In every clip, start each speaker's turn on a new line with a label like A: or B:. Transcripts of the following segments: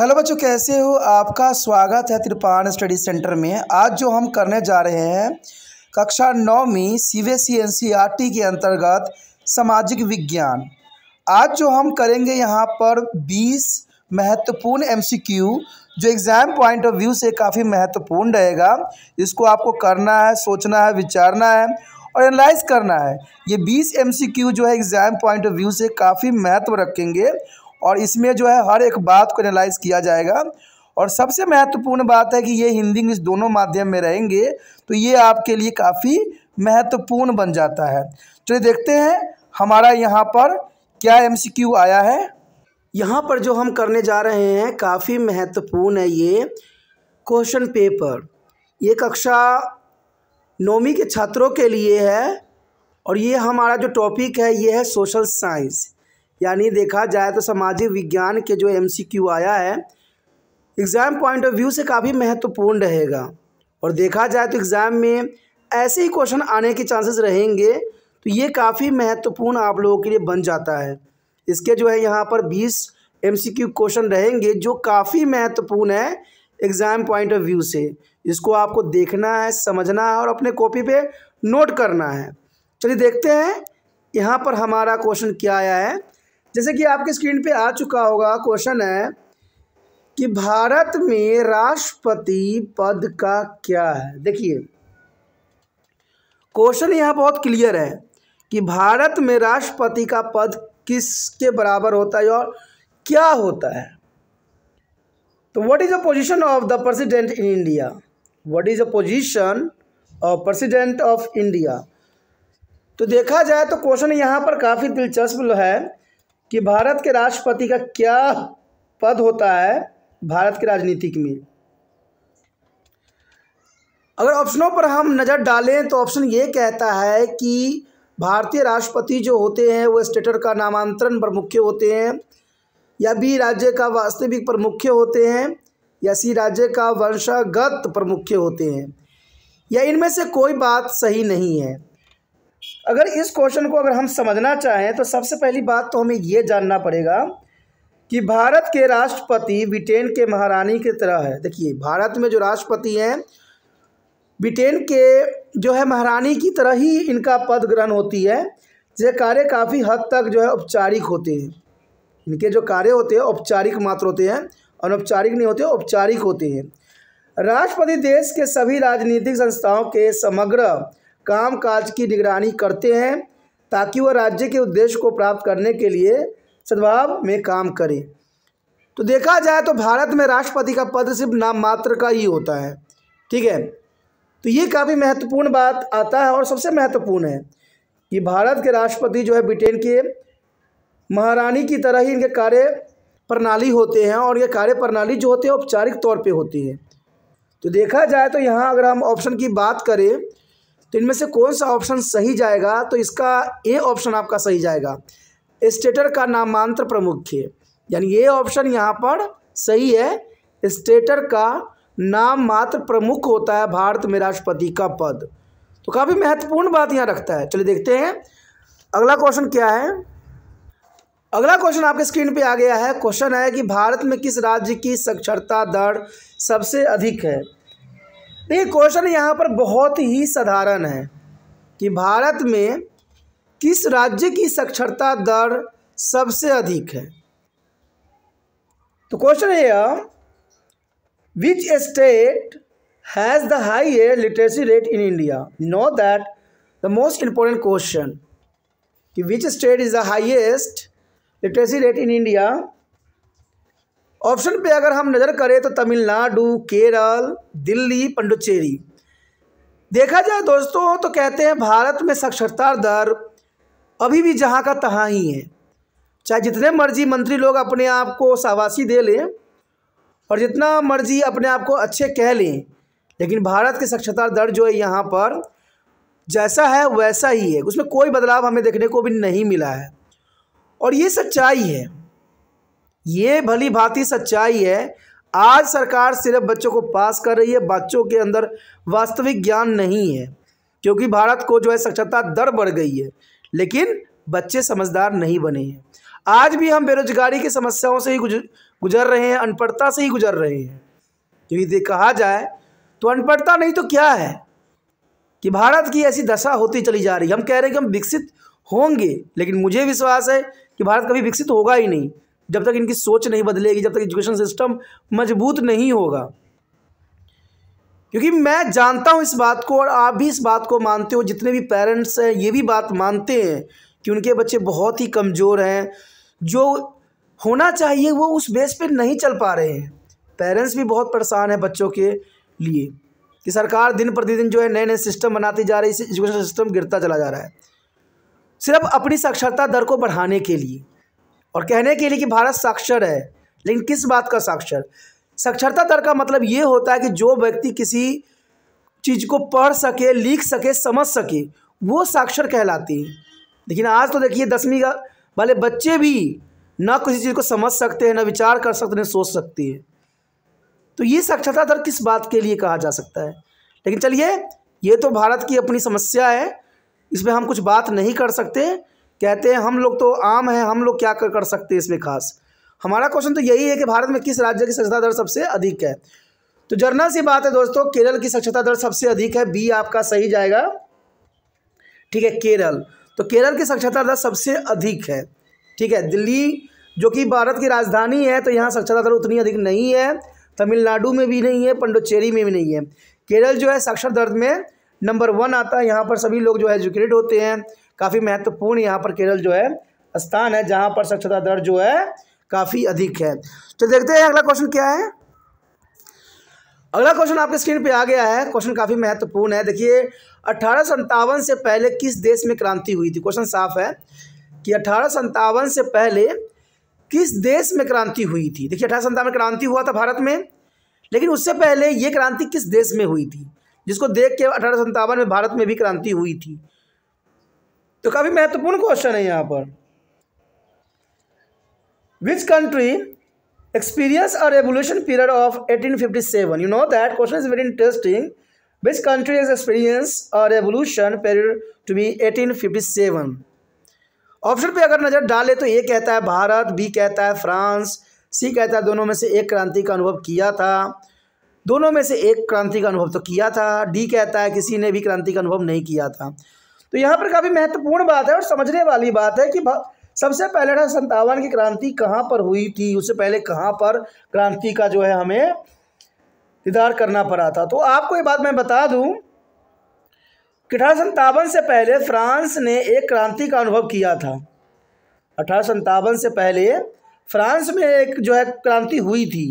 A: Hello बच्चों कैसे हो आपका स्वागत है त्रिपान स्टडी सेंटर में आज जो हम करने जा रहे हैं कक्षा नौवीं C B C N C R T के अंतर्गत सामाजिक विज्ञान आज जो हम करेंगे यहाँ पर बीस महत्वपूर्ण एमसीक्यू जो एग्ज़ाम पॉइंट ऑफ व्यू से काफ़ी महत्वपूर्ण रहेगा इसको आपको करना है सोचना है विचारना है और एनालाइज करना है ये सी क्यू जो है एग्ज़ाम पॉइंट ऑफ व्यू से काफ़ी महत्व रखेंगे और इसमें जो है हर एक बात को एनालाइज किया जाएगा और सबसे महत्वपूर्ण बात है कि ये हिंदी इंग्लिश दोनों माध्यम में रहेंगे तो ये आपके लिए काफ़ी महत्वपूर्ण बन जाता है चलिए देखते हैं हमारा यहाँ पर क्या एम आया है यहाँ पर जो हम करने जा रहे हैं काफ़ी महत्वपूर्ण है ये क्वेश्चन पेपर ये कक्षा नौवीं के छात्रों के लिए है और ये हमारा जो टॉपिक है ये है सोशल साइंस यानी देखा जाए तो सामाजिक विज्ञान के जो एम आया है एग्ज़ाम पॉइंट ऑफ व्यू से काफ़ी महत्वपूर्ण रहेगा और देखा जाए तो एग्ज़ाम में ऐसे ही क्वेश्चन आने के चांसेस रहेंगे तो ये काफ़ी महत्वपूर्ण आप लोगों के लिए बन जाता है इसके जो है यहाँ पर बीस एम क्वेश्चन रहेंगे जो काफ़ी महत्वपूर्ण है एग्ज़ाम पॉइंट ऑफ व्यू से इसको आपको देखना है समझना है और अपने कॉपी पे नोट करना है चलिए देखते हैं यहाँ पर हमारा क्वेश्चन क्या आया है जैसे कि आपके स्क्रीन पे आ चुका होगा क्वेश्चन है कि भारत में राष्ट्रपति पद का क्या है देखिए क्वेश्चन यहाँ बहुत क्लियर है कि भारत में राष्ट्रपति का पद किसके बराबर होता है और क्या होता है तो what is the position of the president in India what is the position of president of India तो देखा जाए तो क्वेश्चन यहाँ पर काफ़ी दिलचस्प है कि भारत के राष्ट्रपति का क्या पद होता है भारत के राजनीतिक में अगर ऑप्शनों पर हम नज़र डालें तो ऑप्शन ये कहता है कि भारतीय राष्ट्रपति जो होते हैं वो स्टेटर का नामांतरण प्रमुख होते हैं या बी राज्य का वास्तविक प्रमुख होते हैं या सी राज्य का वंशागत प्रमुख होते हैं या इनमें से कोई बात सही नहीं है अगर इस क्वेश्चन को अगर हम समझना चाहें तो सबसे पहली बात तो हमें ये जानना पड़ेगा कि भारत के राष्ट्रपति ब्रिटेन के महारानी की तरह है देखिए भारत में जो राष्ट्रपति हैं ब्रिटेन के जो है महारानी की तरह ही इनका पद ग्रहण होती है जो कार्य काफ़ी हद तक जो है औपचारिक होते हैं इनके जो कार्य होते हैं औपचारिक मात्र होते हैं अनौपचारिक नहीं होते औपचारिक होते हैं राष्ट्रपति देश के सभी राजनीतिक संस्थाओं के समग्र काम काज की निगरानी करते हैं ताकि वह राज्य के उद्देश्य को प्राप्त करने के लिए सद्भाव में काम करे तो देखा जाए तो भारत में राष्ट्रपति का पद सिर्फ नाम मात्र का ही होता है ठीक है तो ये काफ़ी महत्वपूर्ण बात आता है और सबसे महत्वपूर्ण है कि भारत के राष्ट्रपति जो है ब्रिटेन के महारानी की तरह ही इनके कार्य प्रणाली होते हैं और ये कार्य प्रणाली जो होती है औपचारिक तौर पे होती है तो देखा जाए तो यहाँ अगर हम ऑप्शन की बात करें तो इनमें से कौन सा ऑप्शन सही जाएगा तो इसका ए ऑप्शन आपका सही जाएगा स्टेटर का नामांतर है यानी ये ऑप्शन यहाँ पर सही है स्टेटर का नाम मात्र प्रमुख होता है भारत में राष्ट्रपति का पद तो काफ़ी महत्वपूर्ण बात यहाँ रखता है चलिए देखते हैं अगला क्वेश्चन क्या है अगला क्वेश्चन आपके स्क्रीन पे आ गया है क्वेश्चन है कि भारत में किस राज्य की साक्षरता दर सबसे अधिक है ये क्वेश्चन यहाँ पर बहुत ही साधारण है कि भारत में किस राज्य की साक्षरता दर सबसे अधिक है तो क्वेश्चन है which state has the highest literacy rate in India know that the most important question कि which state is the highest literacy rate in India option पे अगर हम नज़र करें तो तमिलनाडु केरल दिल्ली पंडुचेरी देखा जाए दोस्तों तो कहते हैं भारत में साक्षरता दर अभी भी जहाँ का तहाँ ही है चाहे जितने मर्जी मंत्री लोग अपने आप को शाबाशी दे लें और जितना मर्जी अपने आप को अच्छे कह लें लेकिन भारत की साक्षरता दर जो है यहाँ पर जैसा है वैसा ही है उसमें कोई बदलाव हमें देखने को भी नहीं मिला है और ये सच्चाई है ये भली भांति सच्चाई है आज सरकार सिर्फ बच्चों को पास कर रही है बच्चों के अंदर वास्तविक ज्ञान नहीं है क्योंकि भारत को जो है साक्षरता दर बढ़ गई है लेकिन बच्चे समझदार नहीं बने हैं आज भी हम बेरोजगारी की समस्याओं से ही गुजर रहे हैं अनपढ़ता से ही गुजर रहे हैं क्योंकि यदि कहा जाए तो अनपढ़ता नहीं तो क्या है कि भारत की ऐसी दशा होती चली जा रही है हम कह रहे हैं कि हम विकसित होंगे लेकिन मुझे विश्वास है कि भारत कभी विकसित होगा ही नहीं जब तक इनकी सोच नहीं बदलेगी जब तक एजुकेशन सिस्टम मजबूत नहीं होगा क्योंकि मैं जानता हूँ इस बात को और आप भी इस बात को मानते हो जितने भी पेरेंट्स हैं ये भी बात मानते हैं कि उनके बच्चे बहुत ही कमज़ोर हैं जो होना चाहिए वो उस बेस पे नहीं चल पा रहे हैं पेरेंट्स भी बहुत परेशान हैं बच्चों के लिए कि सरकार दिन प्रतिदिन जो है नए नए सिस्टम बनाती जा रही है एजुकेशन सिस्टम गिरता चला जा रहा है सिर्फ अपनी साक्षरता दर को बढ़ाने के लिए और कहने के लिए कि भारत साक्षर है लेकिन किस बात का साक्षर साक्षरता दर का मतलब ये होता है कि जो व्यक्ति किसी चीज़ को पढ़ सके लिख सके समझ सके वो साक्षर कहलाती है लेकिन आज तो देखिए दसवीं का वाले बच्चे भी ना किसी चीज़ को समझ सकते हैं ना विचार कर सकते हैं सोच सकते हैं तो ये साक्षरता दर किस बात के लिए कहा जा सकता है लेकिन चलिए ये तो भारत की अपनी समस्या है इसमें हम कुछ बात नहीं कर सकते कहते हैं हम लोग तो आम हैं हम लोग क्या कर, सकते हैं इसमें खास हमारा क्वेश्चन तो यही है कि भारत में किस राज्य की स्वच्छता दर सबसे अधिक है तो जर्नल सी बात है दोस्तों केरल की स्वच्छता दर सबसे अधिक है बी आपका सही जाएगा ठीक है केरल तो केरल की स्वच्छता दर सबसे अधिक है ठीक है दिल्ली जो कि भारत की राजधानी है तो यहाँ साक्षरता दर उतनी अधिक नहीं है तमिलनाडु में भी नहीं है पंडुचेरी में भी नहीं है केरल जो है साक्षर दर में नंबर वन आता है यहाँ पर सभी लोग जो है एजुकेटेड होते हैं काफ़ी महत्वपूर्ण यहाँ पर केरल जो है स्थान है जहाँ पर स्वच्छता दर जो है काफ़ी अधिक है तो देखते हैं अगला क्वेश्चन क्या है अगला क्वेश्चन आपके स्क्रीन पे आ गया है क्वेश्चन काफ़ी महत्वपूर्ण है देखिए अठारह से पहले किस देश में क्रांति हुई थी क्वेश्चन साफ है कि अठारह से पहले किस देश में क्रांति हुई थी देखिए अठारह में क्रांति हुआ था भारत में लेकिन उससे पहले ये क्रांति किस देश में हुई थी जिसको देख के अठारह में भारत में भी क्रांति हुई थी तो काफ़ी महत्वपूर्ण क्वेश्चन है यहाँ पर which country experience a revolution period of 1857 you know that question is very interesting which country is experience a revolution period to be 1857 option पे अगर नज़र डाले तो ए कहता है भारत बी कहता है फ्रांस सी कहता है दोनों में से एक क्रांति का अनुभव किया था दोनों में से एक क्रांति का अनुभव तो किया था डी कहता है किसी ने भी क्रांति का अनुभव नहीं किया था तो यहाँ पर काफ़ी महत्वपूर्ण बात है और समझने वाली बात है कि सबसे पहले ना संतावन की क्रांति कहाँ पर हुई थी उससे पहले कहाँ पर क्रांति का जो है हमें इधार करना पड़ा था तो आपको ये बात मैं बता दूँ कि अठारह से पहले फ्रांस ने एक क्रांति का अनुभव किया था अठारह से पहले फ्रांस में एक जो है क्रांति हुई थी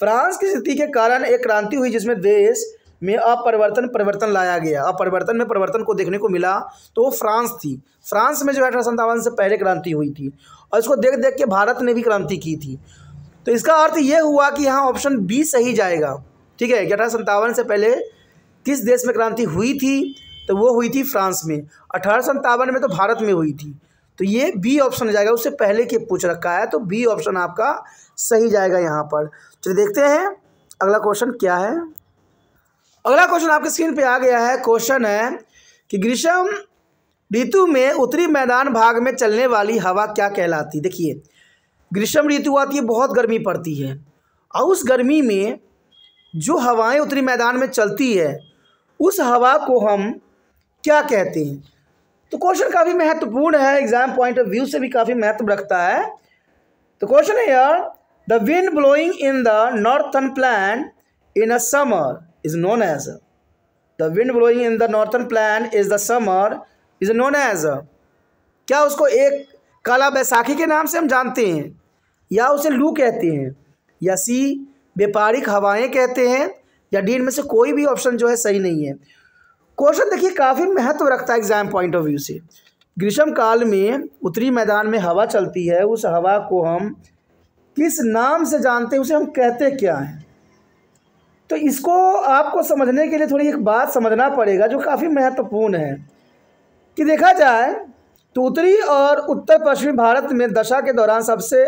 A: फ्रांस की स्थिति के कारण एक क्रांति हुई जिसमें देश में अपरिवर्तन परिवर्तन लाया गया अपरिवर्तन में परिवर्तन को देखने को मिला तो वो फ्रांस थी फ्रांस में जो है अठारह से पहले क्रांति हुई थी और इसको देख देख के भारत ने भी क्रांति की थी तो इसका अर्थ ये हुआ कि यहाँ ऑप्शन बी सही जाएगा ठीक है अठारह संतावन से पहले किस देश में क्रांति हुई थी तो वो हुई थी फ्रांस में अठारह संतावन में तो भारत में हुई थी तो ये बी ऑप्शन जाएगा उससे पहले के पूछ रखा है तो बी ऑप्शन आपका सही जाएगा यहाँ पर चलिए देखते हैं अगला क्वेश्चन क्या है अगला क्वेश्चन आपके स्क्रीन पे आ गया है क्वेश्चन है कि ग्रीष्म ऋतु में उत्तरी मैदान भाग में चलने वाली हवा क्या कहलाती देखिए ग्रीष्म ऋतु आती है बहुत गर्मी पड़ती है और उस गर्मी में जो हवाएं उत्तरी मैदान में चलती है उस हवा को हम क्या कहते हैं तो क्वेश्चन काफ़ी महत्वपूर्ण है एग्जाम पॉइंट ऑफ व्यू से भी काफ़ी महत्व रखता है तो क्वेश्चन है यार the wind blowing in the northern plan in a summer is known as. The wind blowing in the northern plain is the summer is known as. क्या उसको एक काला बैसाखी के नाम से हम जानते हैं या उसे लू कहते हैं या सी व्यापारिक हवाएं कहते हैं या डी में से कोई भी ऑप्शन जो है सही नहीं है क्वेश्चन देखिए काफ़ी महत्व रखता है एग्जाम पॉइंट ऑफ व्यू से ग्रीष्म काल में उत्तरी मैदान में हवा चलती है उस हवा को हम किस नाम से जानते हैं उसे हम कहते क्या हैं तो इसको आपको समझने के लिए थोड़ी एक बात समझना पड़ेगा जो काफ़ी महत्वपूर्ण है कि देखा जाए तो उत्तरी और उत्तर पश्चिमी भारत में दशा के दौरान सबसे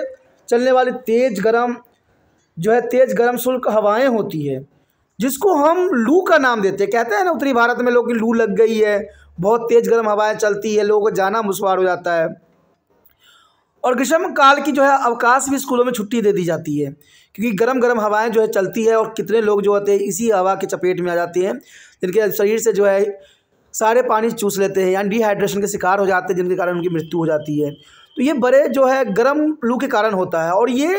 A: चलने वाली तेज़ गर्म जो है तेज़ गर्म शुल्क हवाएं होती है जिसको हम लू का नाम देते हैं कहते हैं ना उत्तरी भारत में लोग की लू लग गई है बहुत तेज़ गर्म हवाएं चलती है लोगों को जाना मुशवार हो जाता है और ग्रीष्म काल की जो है अवकाश भी स्कूलों में छुट्टी दे दी जाती है क्योंकि गर्म गर्म हवाएं जो है चलती है और कितने लोग जो होते हैं इसी हवा के चपेट में आ जाते हैं जिनके शरीर से जो है सारे पानी चूस लेते हैं यानी डिहाइड्रेशन के शिकार हो जाते हैं जिनके कारण उनकी मृत्यु हो जाती है तो ये बड़े जो है गर्म लू के कारण होता है और ये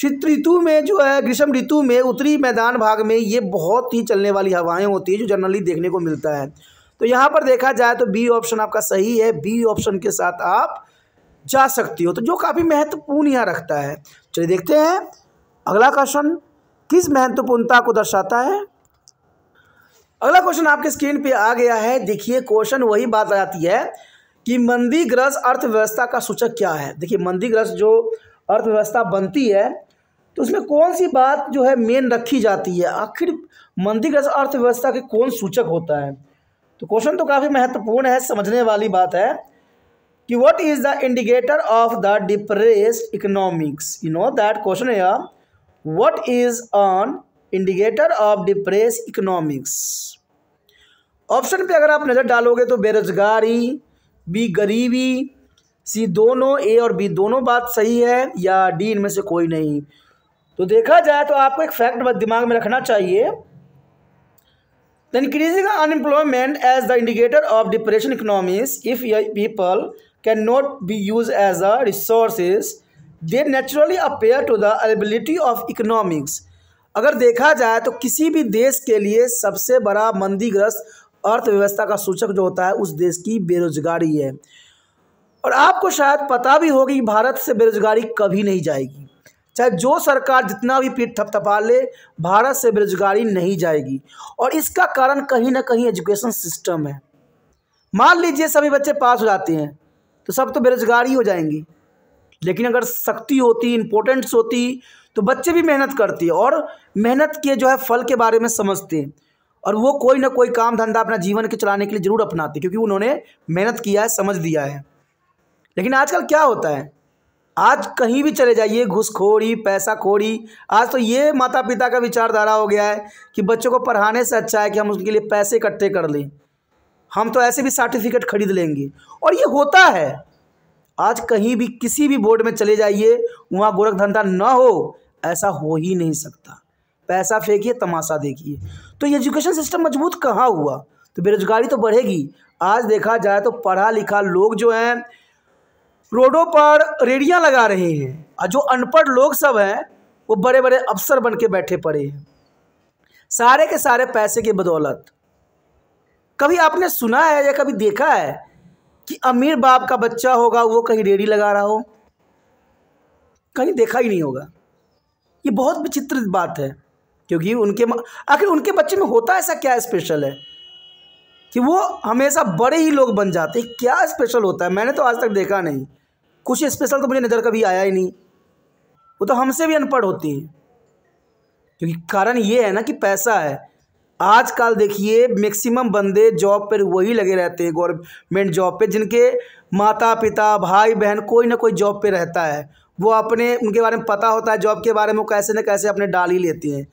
A: शीत ऋतु में जो है ग्रीष्म ऋतु में उत्तरी मैदान भाग में ये बहुत ही चलने वाली हवाएँ होती है जो जनरली देखने को मिलता है तो यहाँ पर देखा जाए तो बी ऑप्शन आपका सही है बी ऑप्शन के साथ आप जा सकती हो तो जो काफ़ी महत्वपूर्ण यहाँ रखता है चलिए देखते हैं अगला क्वेश्चन किस महत्वपूर्णता को दर्शाता है अगला क्वेश्चन आपके स्क्रीन पे आ गया है देखिए क्वेश्चन वही बात आ जाती है कि मंदीग्रस्त अर्थव्यवस्था का सूचक क्या है देखिए मंदीग्रस्त जो अर्थव्यवस्था बनती है तो उसमें कौन सी बात जो है मेन रखी जाती है आखिर मंदीग्रस्त अर्थव्यवस्था के कौन सूचक होता है तो क्वेश्चन तो काफ़ी महत्वपूर्ण है समझने वाली बात है कि what is the indicator of the depressed economics you know that question है what is on indicator of depress economics option पे अगर आप नज़र डालोगे तो बेरोजगारी बी गरीबी सी दोनों ए और बी दोनों बात सही है या डी इनमें से कोई नहीं तो देखा जाए तो आपको एक फैक्ट दिमाग में रखना चाहिए the increasing unemployment as the indicator of depression economics if people can not be use as a resources they naturally appear to the ability of economics अगर देखा जाए तो किसी भी देश के लिए सबसे बड़ा मंदीग्रस्त अर्थव्यवस्था का सूचक जो होता है उस देश की बेरोजगारी है और आपको शायद पता भी होगी कि भारत से बेरोजगारी कभी नहीं जाएगी चाहे जो सरकार जितना भी पीठ थपथपा ले भारत से बेरोजगारी नहीं जाएगी और इसका कारण कहीं ना कहीं एजुकेशन सिस्टम है मान लीजिए सभी बच्चे पास हो जाते हैं तो सब तो बेरोजगारी हो जाएंगी लेकिन अगर सख्ती होती इम्पोर्टेंस होती तो बच्चे भी मेहनत करते और मेहनत के जो है फल के बारे में समझते और वो कोई ना कोई काम धंधा अपना जीवन के चलाने के लिए ज़रूर अपनाते क्योंकि उन्होंने मेहनत किया है समझ दिया है लेकिन आजकल क्या होता है आज कहीं भी चले जाइए घुसखोरी पैसा खोरी आज तो ये माता पिता का विचारधारा हो गया है कि बच्चों को पढ़ाने से अच्छा है कि हम उसके लिए पैसे इकट्ठे कर लें हम तो ऐसे भी सर्टिफिकेट खरीद लेंगे और ये होता है आज कहीं भी किसी भी बोर्ड में चले जाइए वहाँ गोरख धंधा ना हो ऐसा हो ही नहीं सकता पैसा फेंकिए तमाशा देखिए तो एजुकेशन सिस्टम मजबूत कहाँ हुआ तो बेरोजगारी तो बढ़ेगी आज देखा जाए तो पढ़ा लिखा लोग जो हैं रोडों पर रेडियाँ लगा रहे हैं और जो अनपढ़ लोग सब हैं वो बड़े बड़े अफसर बन के बैठे पड़े हैं सारे के सारे पैसे के बदौलत कभी आपने सुना है या कभी देखा है कि अमीर बाप का बच्चा होगा वो कहीं रेडी लगा रहा हो कहीं देखा ही नहीं होगा ये बहुत विचित्र बात है क्योंकि उनके आखिर उनके बच्चे में होता ऐसा क्या स्पेशल है कि वो हमेशा बड़े ही लोग बन जाते हैं क्या स्पेशल होता है मैंने तो आज तक देखा नहीं कुछ स्पेशल तो मुझे नज़र कभी आया ही नहीं वो तो हमसे भी अनपढ़ होती हैं क्योंकि कारण ये है ना कि पैसा है आजकल देखिए मैक्सिमम बंदे जॉब पर वही लगे रहते हैं गवर्नमेंट जॉब पे जिनके माता पिता भाई बहन कोई ना कोई जॉब पे रहता है वो अपने उनके बारे में पता होता है जॉब के बारे में कैसे ना कैसे अपने डाल ही लेते हैं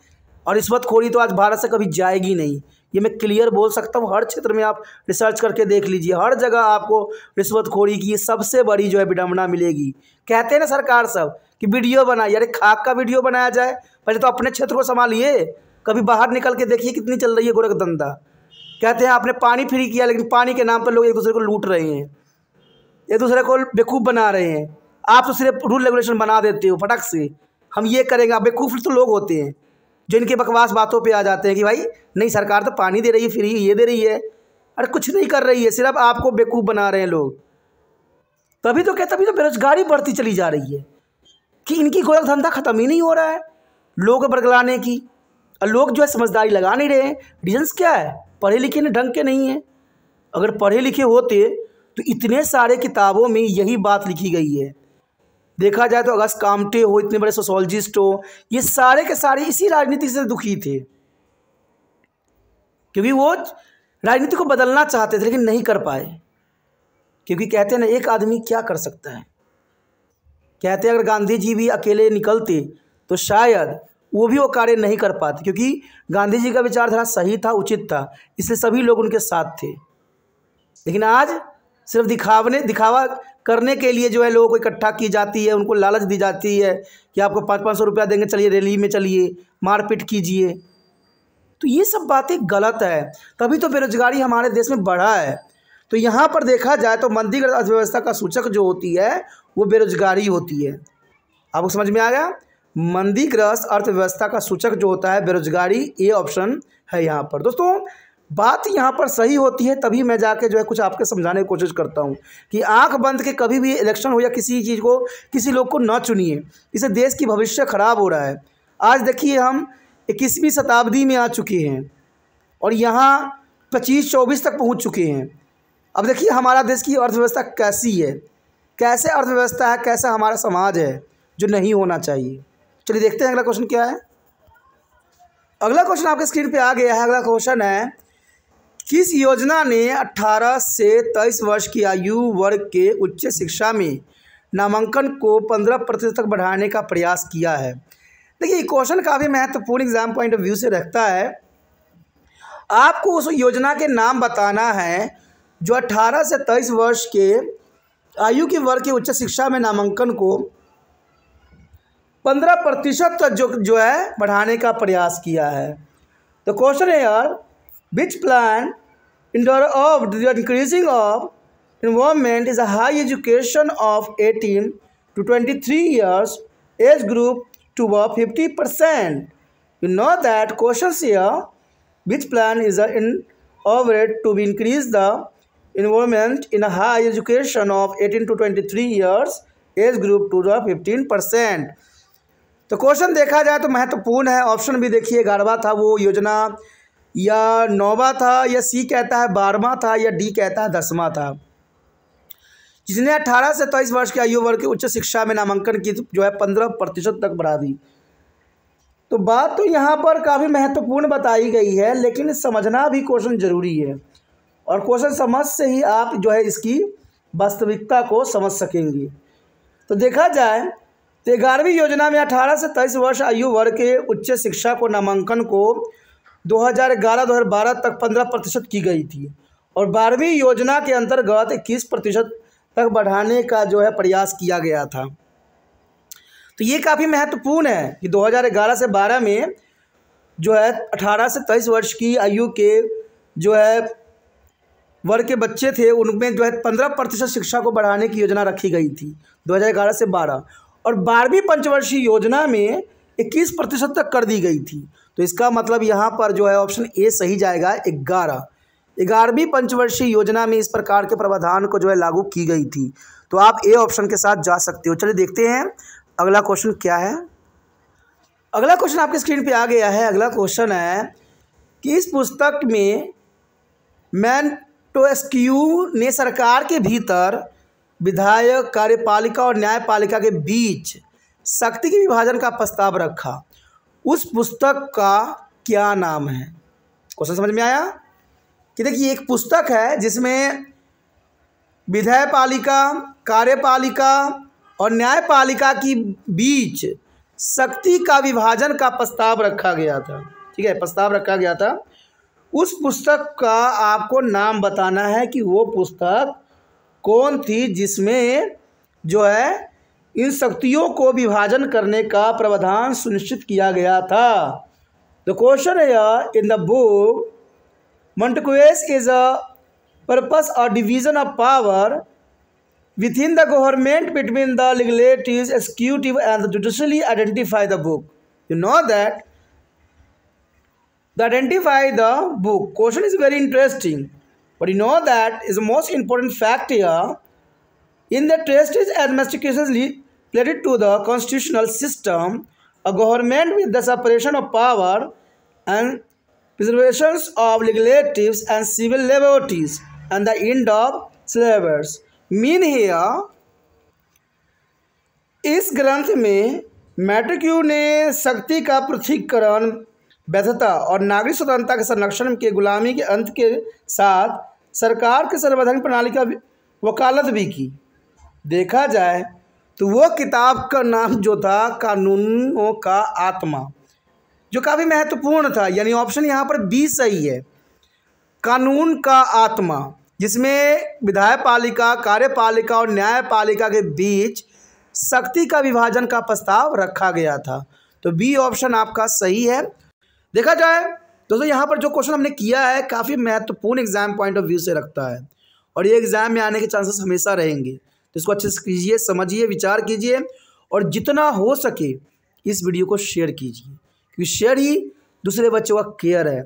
A: और रिश्वतखोरी तो आज भारत से कभी जाएगी नहीं ये मैं क्लियर बोल सकता हूँ हर क्षेत्र में आप रिसर्च करके देख लीजिए हर जगह आपको रिश्वतखोरी की सबसे बड़ी जो है विडम्बना मिलेगी कहते हैं ना सरकार सब कि वीडियो बनाइए अरे खाक का वीडियो बनाया जाए पहले तो अपने क्षेत्र को संभालिए कभी बाहर निकल के देखिए कितनी चल रही है गोरख धंधा कहते हैं आपने पानी फ्री किया लेकिन पानी के नाम पर लोग एक दूसरे को लूट रहे हैं एक दूसरे को बेकूफ़ बना रहे हैं आप तो सिर्फ रूल रेगुलेशन बना देते हो फटक से हम ये करेंगे आप बेकूफ़ तो लोग होते हैं जो इनके बकवास बातों पे आ जाते हैं कि भाई नहीं सरकार तो पानी दे रही है फ्री ये दे रही है अरे कुछ नहीं कर रही है सिर्फ आपको बेवकूफ़ बना रहे हैं लोग तभी तो क्या तभी तो बेरोजगारी बढ़ती चली जा रही है कि इनकी गोरख धंधा ख़त्म ही नहीं हो रहा है लोग बरगलाने की और लोग जो है समझदारी लगा नहीं रहे हैं रीजन्स क्या है पढ़े लिखे ना ढंग के नहीं हैं अगर पढ़े लिखे होते तो इतने सारे किताबों में यही बात लिखी गई है देखा जाए तो अगस्त कामटे हो इतने बड़े सोशोलॉजिस्ट हो ये सारे के सारे इसी राजनीति से दुखी थे क्योंकि वो राजनीति को बदलना चाहते थे लेकिन नहीं कर पाए क्योंकि कहते हैं ना एक आदमी क्या कर सकता है कहते हैं अगर गांधी जी भी अकेले निकलते तो शायद वो भी वो कार्य नहीं कर पाते क्योंकि गांधी जी का विचारधारा सही था उचित था इसलिए सभी लोग उनके साथ थे लेकिन आज सिर्फ दिखावने दिखावा करने के लिए जो है लोगों को इकट्ठा की जाती है उनको लालच दी जाती है कि आपको पाँच पाँच सौ रुपया देंगे चलिए रैली में चलिए मारपीट कीजिए तो ये सब बातें गलत है तभी तो बेरोजगारी हमारे देश में बढ़ा है तो यहाँ पर देखा जाए तो मंदीग्रस्त अर्थव्यवस्था का सूचक जो होती है वो बेरोजगारी होती है आपको समझ में आ गया मंदी अर्थव्यवस्था का सूचक जो होता है बेरोजगारी ये ऑप्शन है यहाँ पर दोस्तों बात यहाँ पर सही होती है तभी मैं जाके जो है कुछ आपके समझाने की कोशिश करता हूँ कि आंख बंद के कभी भी इलेक्शन हो या किसी चीज़ को किसी लोग को ना चुनिए इससे देश की भविष्य खराब हो रहा है आज देखिए हम इक्कीसवीं शताब्दी में आ चुके हैं और यहाँ पच्चीस चौबीस तक पहुँच चुके हैं अब देखिए हमारा देश की अर्थव्यवस्था कैसी है कैसे अर्थव्यवस्था है कैसा हमारा समाज है जो नहीं होना चाहिए चलिए देखते हैं अगला क्वेश्चन क्या है अगला क्वेश्चन आपके स्क्रीन पे आ गया है अगला क्वेश्चन है किस योजना ने 18 से 23 वर्ष की आयु वर्ग के उच्च शिक्षा में नामांकन को 15 प्रतिशत तक बढ़ाने का प्रयास किया है देखिए क्वेश्चन काफ़ी महत्वपूर्ण एग्जाम पॉइंट ऑफ व्यू से रखता है आपको उस योजना के नाम बताना है जो 18 से 23 वर्ष के आयु के वर्ग के उच्च शिक्षा में नामांकन को पंद्रह प्रतिशत तक जो जो है बढ़ाने का प्रयास किया है तो क्वेश्चन यार which plan indoor of increasing of involvement is a high education of eighteen to twenty three years age group to व fifty percent you know that question here which in is in to to increase the enrollment in high education of eighteen to twenty three years age group to the fifteen percent तो question देखा जाए तो महत्वपूर्ण है option भी देखिए ग्यारहवा था वो योजना या नौवा था या सी कहता है बारहवा था या डी कहता है दसवा था जिसने अठारह से तेईस वर्ष की आयु वर्ग की उच्च शिक्षा में नामांकन की जो है पंद्रह प्रतिशत तक बढ़ा दी तो बात तो यहाँ पर काफ़ी महत्वपूर्ण बताई गई है लेकिन समझना भी क्वेश्चन जरूरी है और क्वेश्चन समझ से ही आप जो है इसकी वास्तविकता को समझ सकेंगे तो देखा जाए तो ग्यारहवीं योजना में अठारह से तेईस वर्ष आयु वर्ग के उच्च शिक्षा को नामांकन को 2011-2012 तक 15 प्रतिशत की गई थी और बारहवीं योजना के अंतर्गत इक्कीस प्रतिशत तक बढ़ाने का जो है प्रयास किया गया था तो ये काफ़ी महत्वपूर्ण है कि 2011 से 12 में जो है 18 से 23 वर्ष की आयु के जो है वर्ग के बच्चे थे उनमें जो है पंद्रह प्रतिशत शिक्षा को बढ़ाने की योजना रखी गई थी ग्यारह से बारह और बारहवीं पंचवर्षीय योजना में इक्कीस प्रतिशत तक कर दी गई थी तो इसका मतलब यहाँ पर जो है ऑप्शन ए सही जाएगा ग्यारह ग्यारहवीं पंचवर्षीय योजना में इस प्रकार के प्रावधान को जो है लागू की गई थी तो आप ए ऑप्शन के साथ जा सकते हो चलिए देखते हैं अगला क्वेश्चन क्या है अगला क्वेश्चन आपके स्क्रीन पे आ गया है अगला क्वेश्चन है कि इस पुस्तक में मैन टोस्क्यू ने सरकार के भीतर विधायक कार्यपालिका और न्यायपालिका के बीच शक्ति के विभाजन का प्रस्ताव रखा उस पुस्तक का क्या नाम है क्वेश्चन समझ में आया कि देखिए एक पुस्तक है जिसमें विधायपालिका पालिका कार्यपालिका और न्यायपालिका की बीच शक्ति का विभाजन का प्रस्ताव रखा गया था ठीक है प्रस्ताव रखा गया था उस पुस्तक का आपको नाम बताना है कि वो पुस्तक कौन थी जिसमें जो है इन शक्तियों को विभाजन करने का प्रावधान सुनिश्चित किया गया था द क्वेश्चन है in the book Montesquieu is a purpose और division of power within the government between the legislative executive and judiciary identify the book you know that the identify the book question is very interesting But you know that is the most important fact here. In the trustees administration related to the constitutional system, a government with the separation of power and preservations of legislative and civil liberties and the end of slavery. Mean here, इस ग्रंथ में मैट्रिक्यू ने शक्ति का पृथ्वीकरण वैधता और नागरिक स्वतंत्रता के संरक्षण के गुलामी के अंत के साथ सरकार के सर्वधर्म प्रणाली का वकालत भी की देखा जाए तो वो किताब का नाम जो था कानूनों का आत्मा जो काफ़ी महत्वपूर्ण था यानी ऑप्शन यहाँ पर बी सही है कानून का आत्मा जिसमें विधायक पालिका कार्यपालिका और न्यायपालिका के बीच शक्ति का विभाजन का प्रस्ताव रखा गया था तो बी ऑप्शन आपका सही है देखा जाए तो दोस्तों यहाँ पर जो क्वेश्चन हमने किया है काफ़ी महत्वपूर्ण एग्जाम पॉइंट ऑफ व्यू से रखता है और ये एग्जाम में आने के चांसेस हमेशा रहेंगे तो इसको अच्छे से कीजिए समझिए विचार कीजिए और जितना हो सके इस वीडियो को शेयर कीजिए क्योंकि शेयर ही दूसरे बच्चों का केयर है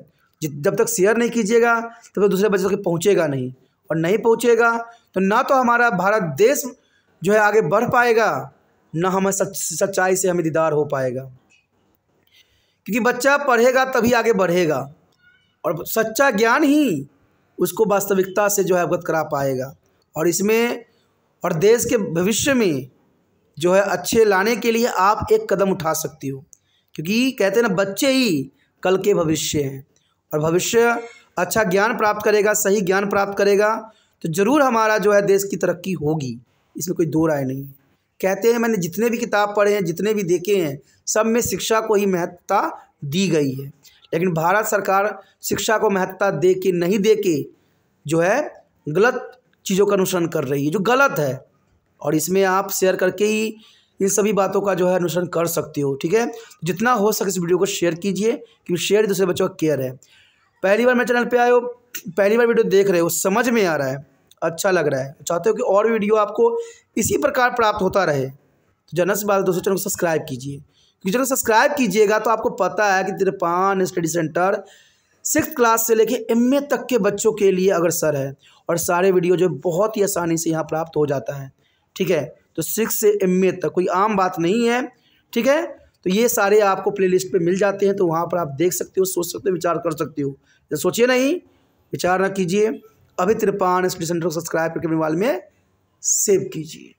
A: जब तक शेयर नहीं कीजिएगा तब तो तक दूसरे बच्चों के पहुँचेगा नहीं और नहीं पहुँचेगा तो ना तो हमारा भारत देश जो है आगे बढ़ पाएगा ना हमें सच सच्चाई से हमें दीदार हो पाएगा क्योंकि बच्चा पढ़ेगा तभी आगे बढ़ेगा और सच्चा ज्ञान ही उसको वास्तविकता से जो है अवगत करा पाएगा और इसमें और देश के भविष्य में जो है अच्छे लाने के लिए आप एक कदम उठा सकती हो क्योंकि कहते हैं ना बच्चे ही कल के भविष्य हैं और भविष्य अच्छा ज्ञान प्राप्त करेगा सही ज्ञान प्राप्त करेगा तो ज़रूर हमारा जो है देश की तरक्की होगी इसमें कोई दो राय नहीं है कहते हैं मैंने जितने भी किताब पढ़े हैं जितने भी देखे हैं सब में शिक्षा को ही महत्ता दी गई है लेकिन भारत सरकार शिक्षा को महत्ता दे के नहीं दे के जो है गलत चीज़ों का अनुसरण कर रही है जो गलत है और इसमें आप शेयर करके ही इन सभी बातों का जो है अनुसरण कर सकते हो ठीक है जितना हो सके इस वीडियो को शेयर कीजिए क्योंकि शेयर दूसरे बच्चों का केयर है पहली बार मेरे चैनल पे आए हो पहली बार वीडियो देख रहे हो समझ में आ रहा है अच्छा लग रहा है चाहते हो कि और वीडियो आपको इसी प्रकार प्राप्त होता रहे तो जनरल से बात दोस्तों चैनल को सब्सक्राइब कीजिए क्योंकि चैनल सब्सक्राइब कीजिएगा तो आपको पता है कि Tirpan study centre six class से लेके एम तक के बच्चों के लिए अगर सर है और सारे वीडियो जो बहुत ही आसानी से यहाँ प्राप्त हो जाता है ठीक है तो सिक्स से एम तक कोई आम बात नहीं है ठीक है तो ये सारे आपको प्लेलिस्ट पे मिल जाते हैं तो वहाँ पर आप देख सकते हो सोच सकते हो विचार कर सकते हो तो सोचिए नहीं विचार ना कीजिए अभी तिरपान स्टडी सेंटर को सब्सक्राइब करके मोबाइल में सेव कीजिए